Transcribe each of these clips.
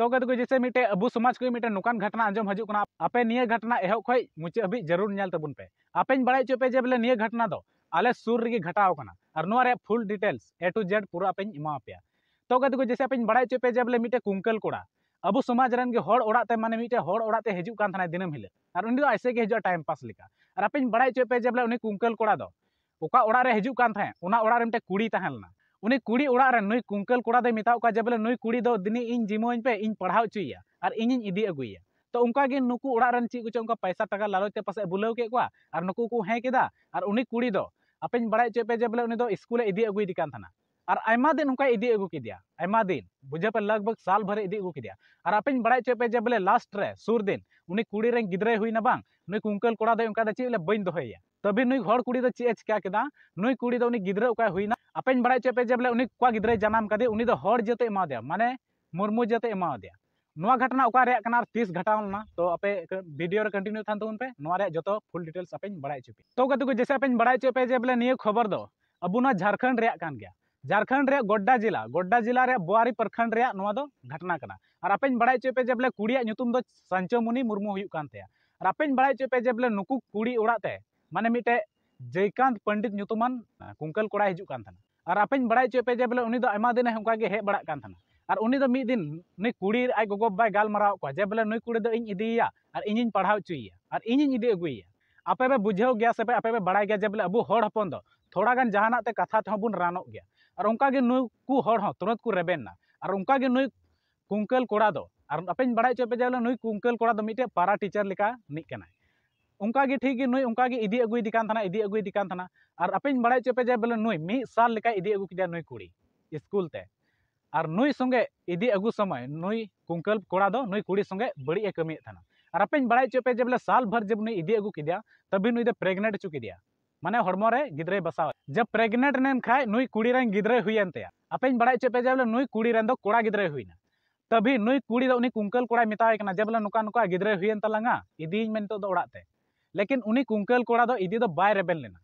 तगे तो जैसे मिट्टे अब समाज कोई मिट्टे नौकान घटना आजम हजूँ आपे निये घटना एह खो मुचे हम जरूर नलतापे आपे बड़ा चोपे जे बोले निये घटना तो आल सुर रही घटावना और full details A to Z पूरा आपे इमापे तगे तो जैसे आपे बड़ा चोपे जे बोले मिट्टे कुंकल को अब समाज रेनते मैं मिट्टे हड़ते हजूँ थे दिन हिल तो ऐसे हजू टाइम पास आपे बड़ा चोपे जे बोले कुंकल को हजूँ थे मिट्टे कुड़ी तहलना उन्हीं कुड़ी ओर नई कुंकल कड़ा मताव का जे बोले नई कुड़ी दो दिन इन जिमोन पे इन पढ़ा चुया और इन अगुया तो उनका उनके नुकूर चीजों उनका पैसा टाक लालचते पास बुलाव के नुकू को हेकेदा और उन्हीं कुड़ी दो आपे बड़ा चुपे जे बोले स्कूल इदी अगुदान और आयमा दिन उनका इदी अगू किया आयमा दिन बुझे पे लगभग साल भर इदी अगू किया और आपे बड़ा चे पे जे बोले लास्ट रे सुर दिन उन्हें कुड़ी रे गिदरे हुई ना बांग नई कुंकल कोड़ा दे उनका चे बोले बइन दोहेया तभी नई घर कुड़ी दो चे चिका किदा नई कुड़ी दो उन्हें गिदरे उका हुई ना आपे बड़ा चे पे जे बोले उन्हें कोआ गिदरे जनाम कदे उन्हें दो हर जते एमा दिया माने मुरमु जते एमा दिया नवा घटना उका रे कना तीस घटावना तो आपे वीडियो रे कंटिन्यू थान तुन तो पे नवा रे जतो फुल डिटेल्स आपे बड़ा चे पे तो कतु जैसे आपे बड़ा चे पे जे बोले निये खबर दो अबुना झारखंड रे कान गया झारखंड गोड्डा जिला गोड्डा जिला बोआरी प्रखंड घटना और आपे बड़ा चेपे जे बोले कुड़ी नितुम संचमुनी मुर्मू और आपे बड़ा चेपे जे बोले नुकु कुड़ी उड़ाते माने मिटे जयकांत पंडित नितुमान कुंकल कोड़ा हजूँ और आपे बड़ा चेपे जे बोले उनी दिन उनका हे बड़ा और उनी दो मीद दिन नई कुड़ी आज गोगो बाय गालमाराव को जे बोले नई कुड़ी दो इन इदीया और इन पढ़ाव चुईया और इन इदी अगुईया आपे बे बुझाव गया से आपे बे बड़ा गया जे बोले अब हर हपन दो थोड़ा गान जहाना ते कथा ते तो बन रानोग गया और उनका के नू को हर हो तुरंत को रेबेन और उनका के नू कुंकल कोड़ा दो और अपेन बड़ा चौपे जाले नू कुंकल कोड़ा दो मिटे पारा टीचर लेका निकना उनका के ठीक नू उनका के इदी अगुई दिकान थाना इदी अगुई दिकान थाना और अपेन बड़ा चौपे जाए बोले नू मी साल लेका इदी अगु किया नू कुड़ी स्कूल ते और नू संगे इदी अगु समय नू कुंकल कोड़ा दो नू कुड़ी संगे बड़ी कमी थाना और अपेन बड़ा चोपे जाए बोले साल भर जब नू इदी अगु किया तभी नू प्रेगनेंट चुकी दिया माने हड़मो रे गिद्रे बसा जब प्रेगनेंट नेन खाय नुई कुड़ी रे गिद्रे हुयेन तया अपेन बड़ा चेपे जे नुई कुड़ी रे दो कोड़ा गिद्रे हुइना तभी नुई कुड़ी दो उनी कुंकल कोड़ा मिताय कना जेबला नुका नुका गिद्रे हुयेन तलांगा इदिन में तो ओड़ाते तो लेकिन उनी कुंकल कोड़ा दो इदी दो बाय रेबेल लेना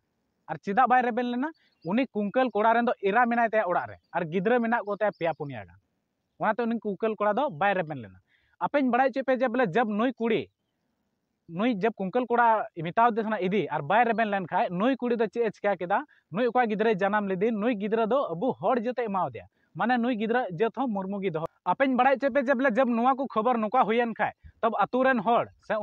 और चेदा बाय रेबेल लेना उनी कुंकल कोड़ा रे दो इरा मेनाय तया ओड़ा रे और गिद्रे मेना को तया पेया पुनिया गा वना तो उनी कुंकल कोड़ा दो बाय रेबेल लेना अपेन बड़ा चेपे जेबला जब नुई कुड़ी नु जब कुंकल कोड़ा मिताव देना इदी और बै रेबन लेन खा नई कुड़ी तो चेक चेक गिद्रे जनाम लिदी नई गिद्रा दो अब हर जो एमावदे माने नु गिद्रा जो हम मुरमुगी दो आपे बड़ा चेपे जब जब ना को खबर नुका हुई खा तब अतुन से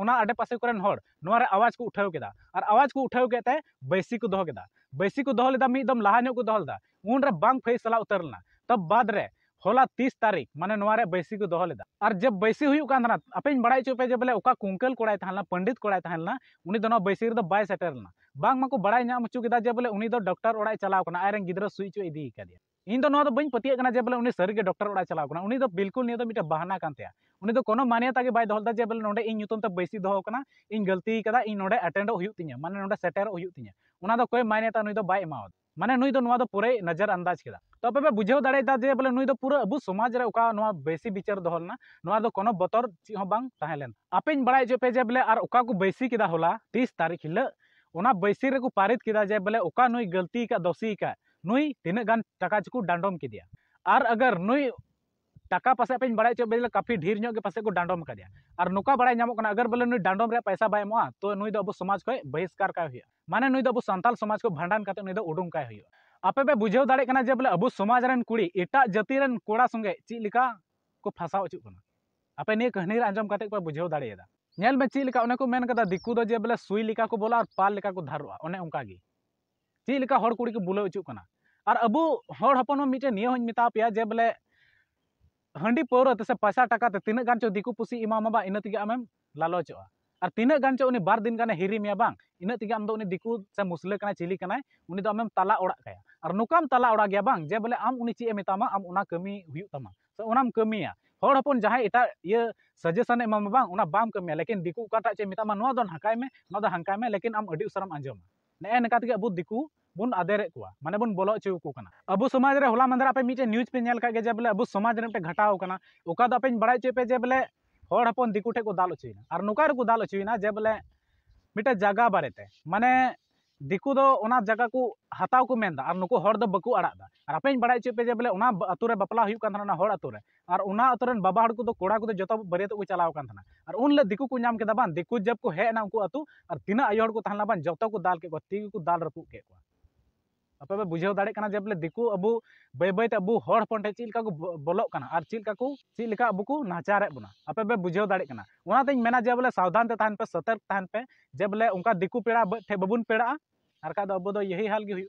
आशे को आवाज़ को उठाव क्या और आवाज़ को उठाव के बैसी को दोह के बैसी को दोह लेदम लहा को दोह उन फेस सला उतर लेना तब बाद रे होला तीस तारीख माने नारे बैसी को दह लेदा और जब बैसी हुई कान आपेन बड़ा चो पे जब बोले उका कुंकल कोड़ा थाना पंडित कोड़ा थाना उनी दोनों बैसी रे दो बाय सेटरना बांग माको बड़ा न्याम चुके दा जब बोले उनी दो डॉक्टर ओड़ा चलाव कना आयरन गिदरो सुई चो इदी कर दिया इन दो नो दो पतिया कना जब बोले उनी डॉक्टर ओड़ा चलाव कना उनी दो बिल्कुल नी दो मिटा बहाना कानते उनी दो कोनो मान्यता के बाय दहलता जब बोले नोडे इन नुतम त बैसी दहो कना इन गलती कदा इन नोडे अटेंड होयु तिने माने नोडे सेटर होयु तिने ᱚᱱᱟ ᱫᱚ ᱠᱚᱭ ᱢᱟᱭᱱᱮᱴᱟ ᱱᱩᱭ ᱫᱚ ᱵᱟᱭ ᱮᱢᱟᱣᱟᱫᱟ ᱢᱟᱱᱮ ᱱᱩᱭ ᱫᱚ ᱱᱚᱣᱟ ᱫᱚ तो आप बुझे दाड़े जे बोले नुई तो पूरा अब समाज रे ओका बेसी विचार दोहलना कोनो बतर चीजें आपे बांग ताहेलेन आपेन बड़ा जो जे बोले और ओका को बेसी किदा होला 30 तारीख हिल बैसी बेसी रे पारित किदा जे बोले ओका नुई गलती का दोषी का नुई तिना गान टका चको डांडोम किदिया अगर नुई टाका पास पे बड़ा चो बोले काफी ढेर पासे को डांडम कर नौका बड़ा अगर बोले डांडम पैसा बै एमा तो नु अब समाज खे बहिष्कार कई माने नु अब सानल समाज को भाडान करते उडुम कई आपे पे बुझे दाड़ा जे बोले अब समाज कुड़ी एट जाति कड़ा संगे चिल्ला को फासा अचुना आपे नी कहानी आंजम करते बुझे दाड़ा नल में चिल्ला उन्हें दिकू जे बोले सुई को बोला और पाल को धारा उनका चिल्ला कुड़ी को बुले अचुक और अब हम हम मिट्टे नियम पे जे बोले हाँ पौरा तसे पैसा टाका तीना गान दिकु पुसी इमा बा इन तीन आम लालच और तीना गान चो बार दिन गान हिरीम बा इन तीन आम दिकु से मुसल चिली कना आम तला ओड़ कया और नुकाम तला ओड़ गया बांग जे बोले आम उन्नी चे मेतामा आम कमी होता सो उनाम कमी हर हपन जहां एट सजेशन एम बाम कमी लेकिन दिकु अटा चे मेतामा नाकाय में हाँ में लेकिन आम उसम आजमा नए नाते अब दिकु बन आदर मैंने बन बोलो चुना अब समाज में हला मंदरा पे मिट्टे न्यूज पेल के बोले अब समाज में मिट्टे घटाव करना ओका दो बड़ा चुपे जे बोले हपन दिकू ठे को दाल अचुना और नौका रू दाल अचुना जे बोले मिट्टे जगह बारे मैंने दिकू तो जगह को हताव को मेन और नुक बकू आड़ा और आपे बड़ा चुपे जे बोले अतुरे बापला होतुरे बाबा हड़को कड़ा को जो बारियत को चलावना और उनले दिकू को नाम के दिकू जब को हेना उनको अतु और तीन आयो हड़को जो को दाल के तीन को दाल रूप के आप बुझे दाड़ा जे बोले दिकु अब बैबाते अब हे चलका बोलो और चलका चलका अब को नाचारे बोना आप बुझे दाड़ा वनाते मैं जे बोले सावधान तहन पे सतर्क तहन पे जे बोले उनका दिकु पेड़ा बाबन पेड़ा अरका अब यही हाल